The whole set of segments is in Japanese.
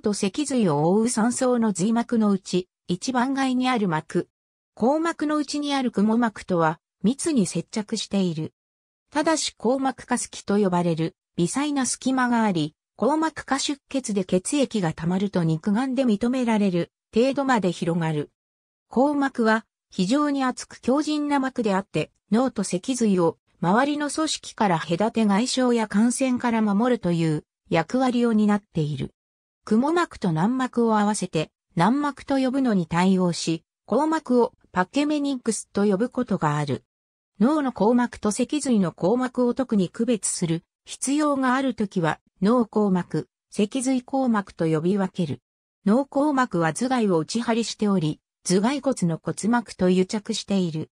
と脊髄を覆う三層の髄膜のうち、一番外にある膜。硬膜のうちにある雲膜とは密に接着している。ただし硬膜下隙と呼ばれる微細な隙間があり、硬膜下出血で血液が溜まると肉眼で認められる程度まで広がる。硬膜は非常に厚く強靭な膜であって、脳と脊髄を周りの組織から隔て外傷や感染から守るという役割を担っている。雲膜と軟膜を合わせて軟膜と呼ぶのに対応し、硬膜をパケメニックスと呼ぶことがある。脳の硬膜と脊髄の硬膜を特に区別する必要があるときは脳硬膜、脊髄硬膜と呼び分ける。脳硬膜は頭蓋を打ち張りしており、頭蓋骨の骨膜と癒着している。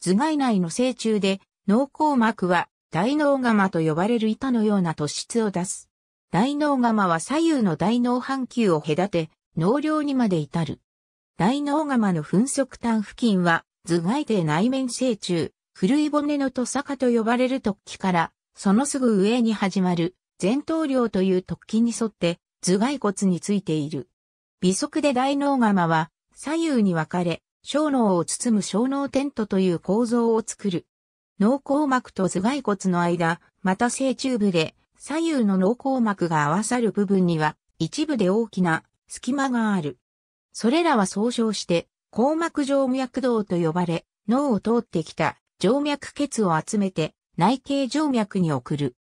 頭蓋内の成虫で脳硬膜は大脳ガマと呼ばれる板のような突出を出す。大脳釜は左右の大脳半球を隔て、脳量にまで至る。大脳釜の噴足端付近は、頭蓋底内面成虫、古い骨のトサカと呼ばれる突起から、そのすぐ上に始まる、前頭梁という突起に沿って、頭蓋骨についている。微速で大脳釜は、左右に分かれ、小脳を包む小脳テントという構造を作る。脳硬膜と頭蓋骨の間、また成中部で、左右の脳硬膜が合わさる部分には一部で大きな隙間がある。それらは総称して硬膜静脈動と呼ばれ、脳を通ってきた静脈血を集めて内形静脈に送る。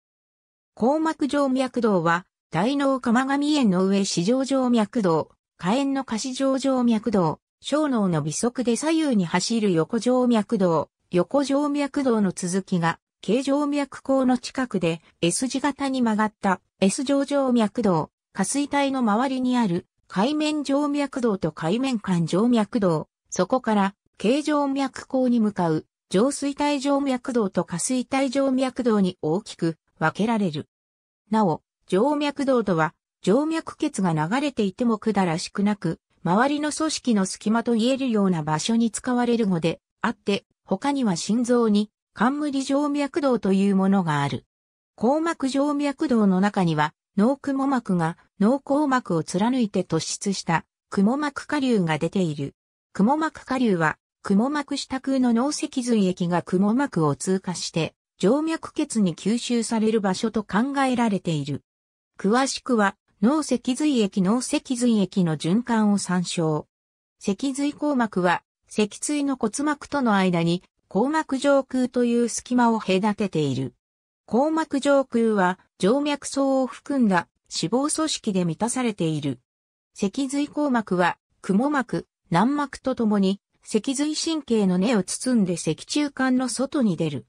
硬膜静脈動は大脳釜上炎の上四上静脈動、下炎の下四上静脈動、小脳の微速で左右に走る横静脈動、横静脈動の続きが形状脈孔の近くで S 字型に曲がった S 状状脈動、下垂体の周りにある海面状脈動と海面間状脈動、そこから形状脈孔に向かう上水体状脈動と下水体状脈動に大きく分けられる。なお、静脈動とは、静脈血が流れていてもくだらしくなく、周りの組織の隙間と言えるような場所に使われる語で、あって、他には心臓に、冠静脈動というものがある。硬膜静脈動の中には、脳雲膜が脳硬膜を貫いて突出した雲膜下流が出ている。雲膜下流は、雲膜下空の脳脊髄液が雲膜を通過して、静脈血に吸収される場所と考えられている。詳しくは、脳脊髄液脳脊髄液の循環を参照。脊髄硬膜は、脊椎の骨膜との間に硬膜上空という隙間を隔てている。硬膜上空は静脈層を含んだ脂肪組織で満たされている。脊髄硬膜は、雲膜、軟膜とともに、脊髄神経の根を包んで脊柱管の外に出る。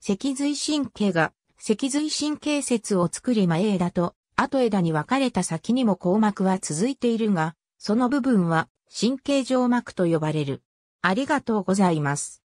脊髄神経が、脊髄神経節を作り前枝と、後枝に分かれた先にも硬膜は続いているが、その部分は神経静膜と呼ばれる。ありがとうございます。